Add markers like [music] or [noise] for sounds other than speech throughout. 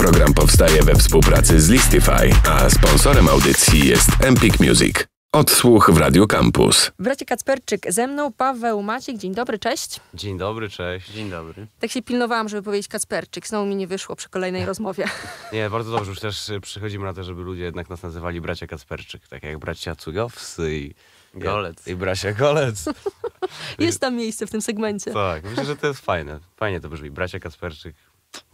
Program powstaje we współpracy z Listify, a sponsorem audycji jest Empik Music. Odsłuch w Radio Campus. Bracie Kacperczyk, ze mną Paweł Maciek. Dzień dobry, cześć. Dzień dobry, cześć. Dzień dobry. Tak się pilnowałam, żeby powiedzieć Kacperczyk. Znowu mi nie wyszło przy kolejnej rozmowie. [laughs] Nie, bardzo dobrze. Już też y, przychodzimy na to, żeby ludzie jednak nas nazywali bracia Kacperczyk. Tak jak bracia Cugowscy i... Golec. I bracia Golec. [laughs] jest tam miejsce w tym segmencie. Tak, myślę, że to jest fajne. Fajnie to brzmi. Bracia Kacperczyk.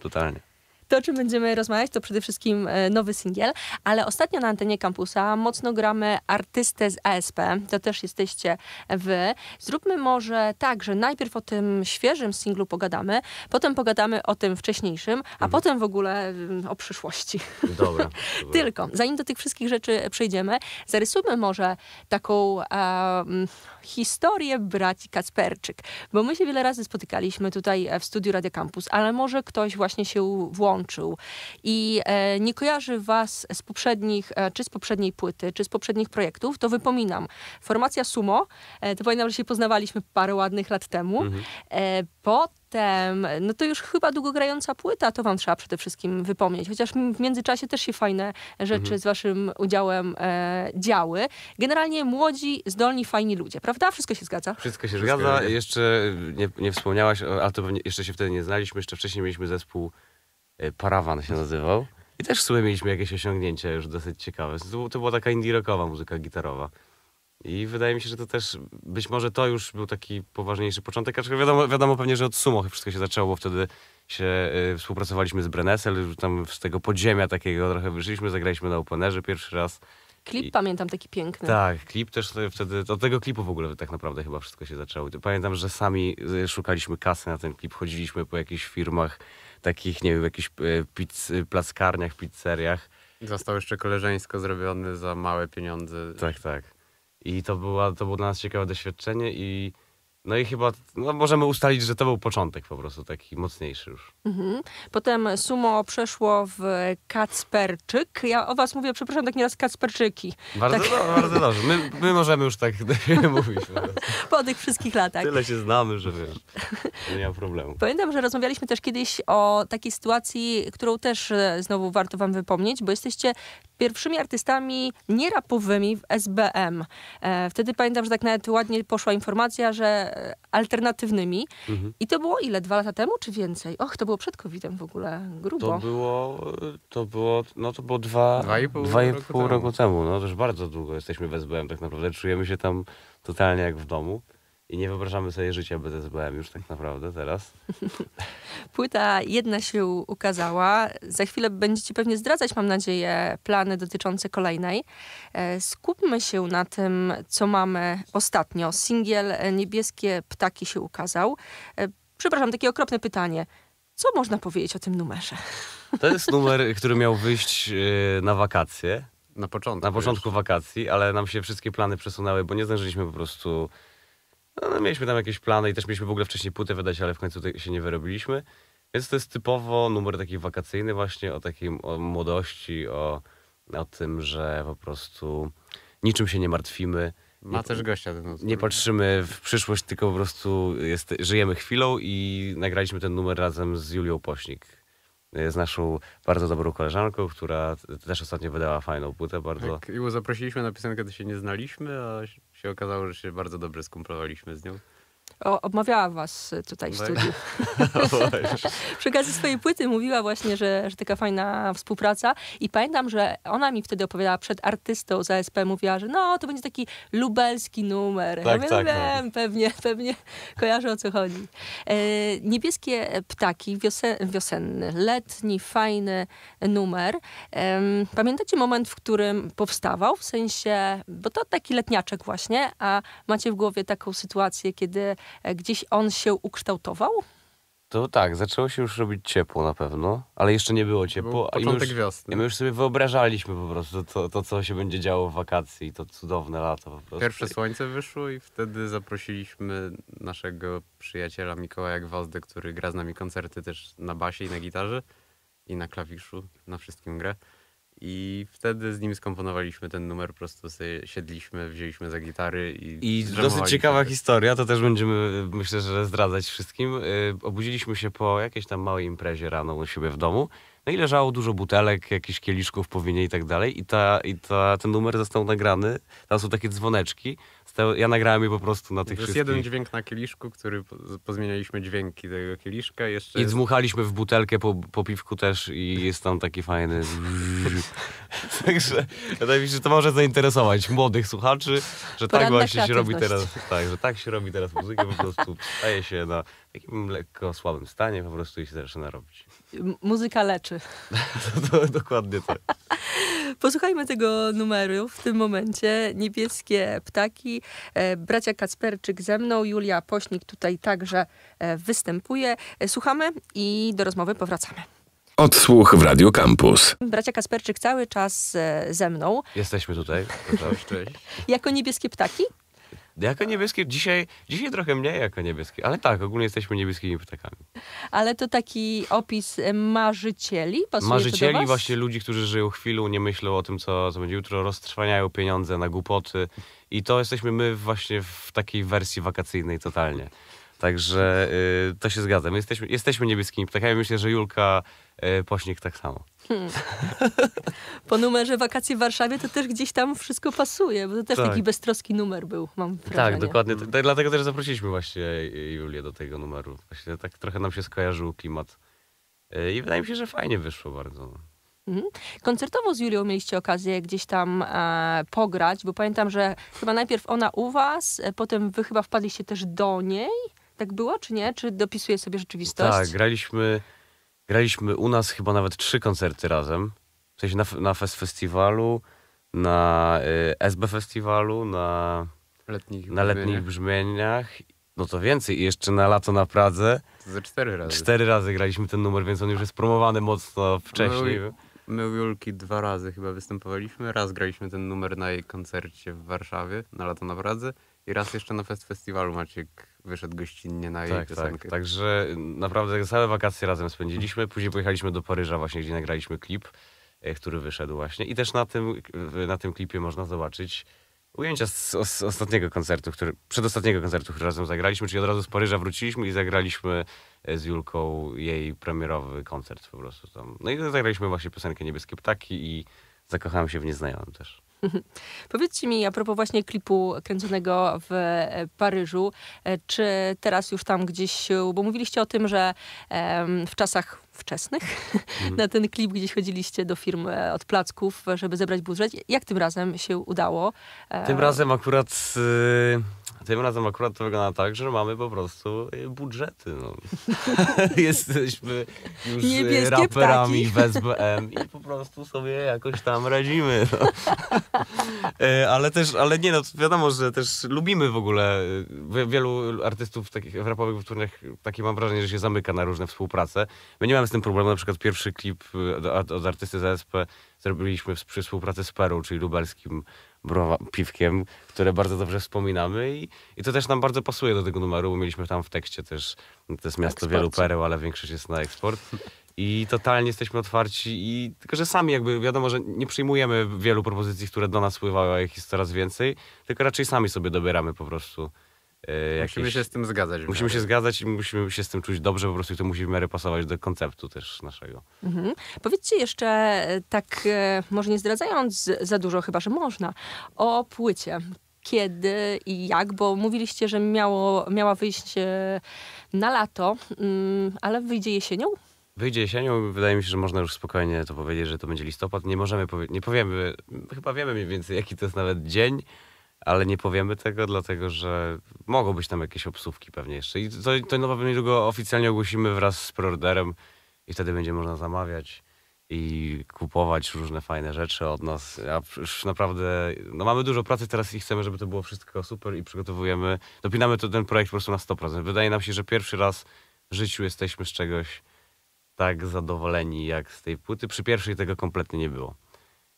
Totalnie. To, o czym będziemy rozmawiać, to przede wszystkim e, nowy singiel, ale ostatnio na antenie kampusa mocno gramy artystę z ASP. To też jesteście wy. Zróbmy może tak, że najpierw o tym świeżym singlu pogadamy, potem pogadamy o tym wcześniejszym, a mhm. potem w ogóle mm, o przyszłości. Dobra. dobra. [laughs] Tylko, zanim do tych wszystkich rzeczy przejdziemy, zarysujmy może taką e, historię braci Kacperczyk, bo my się wiele razy spotykaliśmy tutaj e, w studiu Radio Campus, ale może ktoś właśnie się włączył i e, nie kojarzy Was z poprzednich, e, czy z poprzedniej płyty, czy z poprzednich projektów, to wypominam. Formacja Sumo, e, to pamiętam, że się poznawaliśmy parę ładnych lat temu. Mhm. no to już chyba długo grająca płyta, to wam trzeba przede wszystkim wypomnieć. Chociaż w międzyczasie też się fajne rzeczy mhm. z waszym udziałem e, działy. Generalnie młodzi, zdolni, fajni ludzie, prawda? Wszystko się zgadza? Wszystko się Wszystko zgadza. Jeszcze nie, nie wspomniałaś, ale to jeszcze się wtedy nie znaliśmy, jeszcze wcześniej mieliśmy zespół E, parawan się nazywał. I też w sumie mieliśmy jakieś osiągnięcia już dosyć ciekawe. To, to była taka indie rockowa muzyka gitarowa. I wydaje mi się, że to też, być może to już był taki poważniejszy początek, aczkolwiek wiadomo, wiadomo pewnie, że od Sumo wszystko się zaczęło, bo wtedy się y, współpracowaliśmy z Brenesel, już tam z tego podziemia takiego trochę wyszliśmy, zagraliśmy na Openerze pierwszy raz. Klip I, pamiętam taki piękny. Tak, klip też wtedy, od tego klipu w ogóle tak naprawdę chyba wszystko się zaczęło. Pamiętam, że sami szukaliśmy kasy na ten klip, chodziliśmy po jakichś firmach takich, nie wiem, jakichś e, pizz, e, plackarniach, pizzeriach. Został jeszcze koleżeńsko zrobiony za małe pieniądze. Tak, tak. I to, była, to było dla nas ciekawe doświadczenie i no i chyba no możemy ustalić, że to był początek po prostu, taki mocniejszy już. Mhm. Potem sumo przeszło w Kacperczyk. Ja o was mówię, przepraszam, tak nieraz Kacperczyki. Bardzo, tak. do, bardzo dobrze. My, my możemy już tak [laughs] mówić. No. po tych wszystkich latach. Tyle się znamy, że wiesz, nie ma problemu. Pamiętam, że rozmawialiśmy też kiedyś o takiej sytuacji, którą też e, znowu warto wam wypomnieć, bo jesteście pierwszymi artystami nierapowymi w SBM. E, wtedy pamiętam, że tak nawet ładnie poszła informacja, że alternatywnymi. Mhm. I to było ile? Dwa lata temu czy więcej? Och, to było przed COVID-em w ogóle, grubo. To było, to było, no to było dwa, dwa i pół, dwa i pół roku, roku, temu. temu. No to już bardzo długo jesteśmy w SBM tak naprawdę. Czujemy się tam totalnie jak w domu i nie wyobrażamy sobie życia bez SBM już tak naprawdę teraz. [laughs] Płyta jedna się ukazała. Za chwilę będziecie pewnie zdradzać, mam nadzieję, plany dotyczące kolejnej. E, skupmy się na tym, co mamy ostatnio. Singiel e, Niebieskie Ptaki się ukazał. E, przepraszam, takie okropne pytanie. Co można powiedzieć o tym numerze? To jest numer, [laughs] który miał wyjść na wakacje. Na początku. Na początku wakacji, ale nam się wszystkie plany przesunęły, bo nie zdążyliśmy po prostu no, no, mieliśmy tam jakieś plany i też mieliśmy w ogóle wcześniej płytę wydać, ale w końcu się nie wyrobiliśmy. Więc to jest typowo numer taki wakacyjny właśnie o takiej o młodości, o, o tym, że po prostu niczym się nie martwimy. Nie, Ma też gościa. Ten nie patrzymy w przyszłość, tylko po prostu jest, żyjemy chwilą i nagraliśmy ten numer razem z Julią Pośnik, z naszą bardzo dobrą koleżanką, która też ostatnio wydała fajną płytę bardzo. Tak, ją zaprosiliśmy na piosenkę, to się nie znaliśmy, a się okazało, że się bardzo dobrze skumplowaliśmy z nią. O, obmawiała was y, tutaj w no studiu. [laughs] [laughs] Przy okazji swojej płyty mówiła właśnie, że, że taka fajna współpraca i pamiętam, że ona mi wtedy opowiadała przed artystą z ASP, mówiła, że no, to będzie taki lubelski numer. Tak, ja tak, no no. wiem, no. pewnie, [laughs] pewnie kojarzę o co chodzi. E, niebieskie ptaki, wiosen, wiosenny, letni, fajny numer. E, pamiętacie moment, w którym powstawał? W sensie, bo to taki letniaczek właśnie, a macie w głowie taką sytuację, kiedy E, gdzieś on się ukształtował? To tak, zaczęło się już robić ciepło na pewno, ale jeszcze nie było ciepło. Był początek my już, wiosny. My już sobie wyobrażaliśmy po prostu to, to, co się będzie działo w wakacji, to cudowne lato po prostu. Pierwsze słońce wyszło i wtedy zaprosiliśmy naszego przyjaciela Mikołaja Gwazdy, który gra z nami koncerty też na basie i na gitarze i na klawiszu, na wszystkim grę. I wtedy z nim skomponowaliśmy ten numer, po prostu sobie siedliśmy, wzięliśmy za gitary i. I dosyć ciekawa historia, to też będziemy, myślę, że zdradzać wszystkim. Y, obudziliśmy się po jakiejś tam małej imprezie rano u siebie w domu. No i leżało dużo butelek, jakichś kieliszków po winie i tak dalej. I, ta, i ta, ten numer został nagrany. Tam są takie dzwoneczki. Ja nagrałem je po prostu na tych to wszystkich. jest jeden dźwięk na kieliszku, który pozmienialiśmy dźwięki tego kieliszka. Jeszcze I jest... dmuchaliśmy w butelkę po, po piwku też i jest tam taki fajny... [laughs] Także wydaje mi się, że to może zainteresować młodych słuchaczy, że tak właśnie się robi teraz. Tak, że tak się robi teraz muzykę, po prostu staje się na takim lekko słabym stanie po prostu i się zaczyna robić. Muzyka leczy. [laughs] Dokładnie tak. Posłuchajmy tego numeru w tym momencie. Niebieskie ptaki, e, bracia Kacperczyk ze mną, Julia Pośnik tutaj także e, występuje. E, słuchamy i do rozmowy powracamy. Odsłuch w Radio Campus. Bracia Kasperczyk cały czas ze mną. Jesteśmy tutaj. [laughs] jako niebieskie ptaki? No jako niebieskie dzisiaj, dzisiaj trochę mniej jako niebieskie, ale tak, ogólnie jesteśmy niebieskimi ptakami. Ale to taki opis y, marzycieli? Pasuje marzycieli, właśnie ludzi, którzy żyją chwilą, nie myślą o tym, co, co będzie jutro, roztrwaniają pieniądze na głupoty i to jesteśmy my właśnie w takiej wersji wakacyjnej totalnie. Także y, to się zgadza. My jesteśmy, jesteśmy niebieskimi ptakami. Myślę, że Julka y, Pośnik tak samo. Hmm. po numerze wakacji w Warszawie to też gdzieś tam wszystko pasuje, bo to też tak. taki beztroski numer był, mam wrażenie. Tak, dokładnie. dlatego też zaprosiliśmy właśnie y, y, Julię do tego numeru. Właśnie tak trochę nam się skojarzył klimat. Y, I wydaje mi się, że fajnie wyszło bardzo. No. Mhm. Koncertowo z Julią mieliście okazję gdzieś tam e, pograć, bo pamiętam, że chyba najpierw ona u was, e, potem wy chyba wpadliście też do niej. Tak było, czy nie? Czy dopisuje sobie rzeczywistość? Tak, graliśmy, graliśmy u nas chyba nawet trzy koncerty razem. W sensie na, na Fest Festiwalu, na y, SB Festiwalu, na letnich, na letnich brzmieniach. No to więcej, I jeszcze na lato na Pradze. To ze cztery razy. Cztery razy graliśmy ten numer, więc on już jest promowany mocno wcześniej. My, my Julki dwa razy chyba występowaliśmy. Raz graliśmy ten numer na jej koncercie w Warszawie, na lato na Pradze. I raz jeszcze na Fest Festiwalu Maciek wyszedł gościnnie na jej tak, tak. piosenkę. Tak, także naprawdę całe wakacje razem spędziliśmy. Później pojechaliśmy do Paryża właśnie, gdzie nagraliśmy klip, e, który wyszedł właśnie. I też na tym, na tym klipie można zobaczyć ujęcia z, z ostatniego koncertu, który, przedostatniego koncertu, który razem zagraliśmy, czyli od razu z Paryża wróciliśmy i zagraliśmy e, z Julką jej premierowy koncert po prostu tam. No i zagraliśmy właśnie piosenkę Niebieskie Ptaki i zakochałem się w Nieznajomym też. [laughs] Powiedzcie mi a propos właśnie klipu kręconego w e, Paryżu, e, czy teraz już tam gdzieś, bo mówiliście o tym, że w czasach wczesnych [laughs] mhm. na ten klip gdzieś chodziliście do firm e, od placków, żeby zebrać budżet. Jak tym razem się udało? Tym razem akurat y, tym razem akurat to wygląda tak, że mamy po prostu y, budżety. No. [laughs] Jesteśmy już y, Niebieskie raperami ptaki. w SBM i po prostu sobie jakoś tam radzimy. No. [laughs] Y, ale też, ale nie no, wiadomo, że też lubimy w ogóle wielu artystów takich rapowych wytwórniach, takie mam wrażenie, że się zamyka na różne współprace. My nie mamy z tym problemu, na przykład pierwszy klip od, od artysty ZSP zrobiliśmy przy współpracy z Peru, czyli lubelskim piwkiem, które bardzo dobrze wspominamy i, i to też nam bardzo pasuje do tego numeru, bo mieliśmy tam w tekście też, no to jest miasto wielu pereł, ale większość jest na eksport. I totalnie jesteśmy otwarci i tylko, że sami jakby, wiadomo, że nie przyjmujemy wielu propozycji, które do nas wpływają, a ich jest coraz więcej, tylko raczej sami sobie dobieramy po prostu E, jakieś... Musimy się z tym zgadzać. Musimy się zgadzać i musimy się z tym czuć dobrze, po prostu to musi w miarę pasować do konceptu też naszego. Mhm. Powiedzcie jeszcze, e, tak e, może nie zdradzając za dużo, chyba że można, o płycie. Kiedy i jak, bo mówiliście, że miało, miała wyjść na lato, mm, ale wyjdzie jesienią? Wyjdzie jesienią, wydaje mi się, że można już spokojnie to powiedzieć, że to będzie listopad. Nie możemy, powie nie powiemy, chyba wiemy mniej więcej jaki to jest nawet dzień, ale nie powiemy tego, dlatego że mogą być tam jakieś obsówki pewnie jeszcze. I to, to na pewno niedługo oficjalnie ogłosimy wraz z preorderem i wtedy będzie można zamawiać i kupować różne fajne rzeczy od nas. A już naprawdę, no mamy dużo pracy teraz i chcemy, żeby to było wszystko super i przygotowujemy, dopinamy to, ten projekt po prostu na 100%. Wydaje nam się, że pierwszy raz w życiu jesteśmy z czegoś tak zadowoleni jak z tej płyty. Przy pierwszej tego kompletnie nie było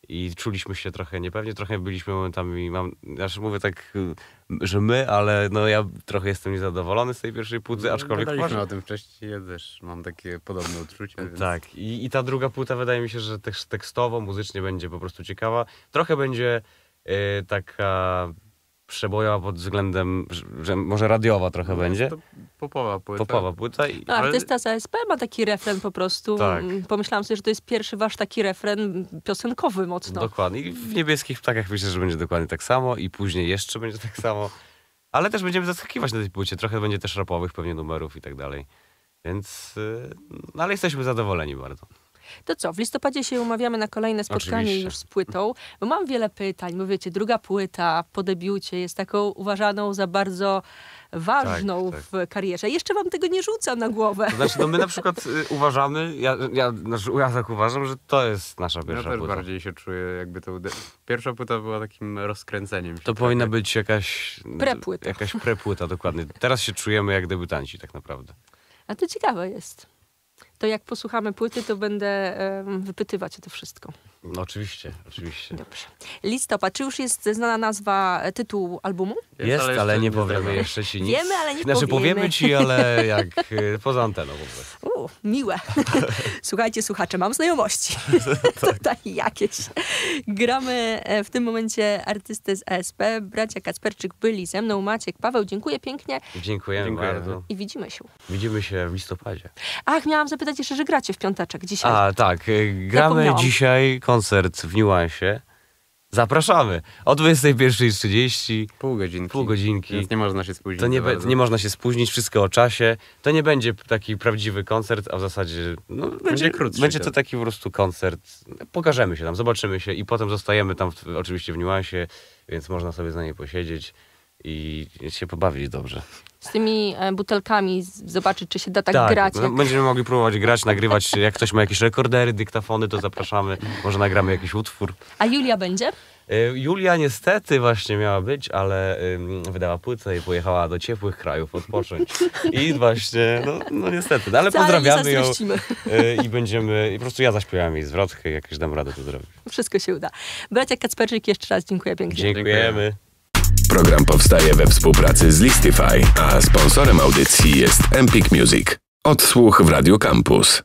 i czuliśmy się trochę niepewnie, trochę byliśmy momentami, mam, znaczy mówię tak, że my, ale no ja trochę jestem niezadowolony z tej pierwszej pudzy, no, aczkolwiek... Gadaliśmy no, o tym wcześniej, ja też mam takie podobne uczucia Więc... Tak, I, i ta druga płyta wydaje mi się, że też tekstowo, muzycznie będzie po prostu ciekawa. Trochę będzie yy, taka przebojowa pod względem, że może radiowa trochę no, będzie. popowa płyta. Popowa płyta. I... No, artysta ale... z ASP ma taki refren po prostu. Tak. Pomyślałam sobie, że to jest pierwszy wasz taki refren piosenkowy mocno. Dokładnie. I w Niebieskich Ptakach myślę, że będzie dokładnie tak samo i później jeszcze będzie tak samo. Ale też będziemy zaskakiwać na tej płycie. Trochę będzie też rapowych pewnie numerów i tak dalej. Więc, y, no, ale jesteśmy zadowoleni bardzo. To co, w listopadzie się umawiamy na kolejne spotkanie Oczywiście. już z płytą, bo mam wiele pytań, bo wiecie, druga płyta po debiucie jest taką uważaną za bardzo ważną tak, tak. w karierze. Jeszcze wam tego nie rzucam na głowę. To znaczy, no my na przykład y, uważamy, ja, ja, znaczy, ja tak uważam, że to jest nasza pierwsza ja płyta. Ja bardziej się czuję, jakby to ude... Pierwsza płyta była takim rozkręceniem. to powinna być jakaś... No, prepłyta. Jakaś prepłyta, dokładnie. Teraz się czujemy jak debiutanci tak naprawdę. A to ciekawe jest to jak posłuchamy płyty, to będę wypytywać o to wszystko. No oczywiście, oczywiście. Dobrze. Listopad. Czy już jest znana nazwa, e, tytułu albumu? Jest, jest ale, ale, nie powiemy jeszcze ci nic. Wiemy, ale nie znaczy, powiemy. Znaczy powiemy ci, ale jak e, poza anteną w ogóle miłe. [laughs] Słuchajcie, słuchacze, mam znajomości. [laughs] [laughs] Tak. Tutaj jakieś. Gramy e, w tym momencie artystę z ESP. Bracia Kacperczyk byli ze mną. Maciek, Paweł, dziękuję pięknie. Dziękujemy Dziękuję. bardzo. I widzimy się. Widzimy się w listopadzie. Ach, miałam zapytać jeszcze, że gracie w piąteczek dzisiaj. A, tak. E, gramy dzisiaj koncert w Niuansie. Zapraszamy. O 21.30. Pół godzinki. Pół godzinki. Więc nie można się spóźnić. To nie, be, nie można się spóźnić, wszystko o czasie. To nie będzie taki prawdziwy koncert, a w zasadzie no, będzie, będzie krótszy. Będzie to tak. taki po prostu koncert. Pokażemy się tam, zobaczymy się i potem zostajemy tam w, oczywiście w niuansie, więc można sobie za nie posiedzieć i się pobawić dobrze. Z tymi e, butelkami zobaczyć, czy się da tak, tak grać. No, jak... Będziemy mogli próbować grać, nagrywać. Jak ktoś ma jakieś rekordery, dyktafony, to zapraszamy. Może nagramy jakiś utwór. A Julia będzie? E, Julia niestety właśnie miała być, ale wydała płytę i pojechała do ciepłych krajów odpocząć. I właśnie, no, no niestety, no, ale Wcale pozdrawiamy ją e, i będziemy, i po prostu ja zaśpiewam jej zwrotkę, jakieś dam radę to zrobić. Wszystko się uda. Bracia Kacperczyk, jeszcze raz dziękuję pięknie. Dziękujemy. Program powstaje we współpracy z Listify, a sponsorem audycji jest Empik Music. Odsłuch w Radio Campus.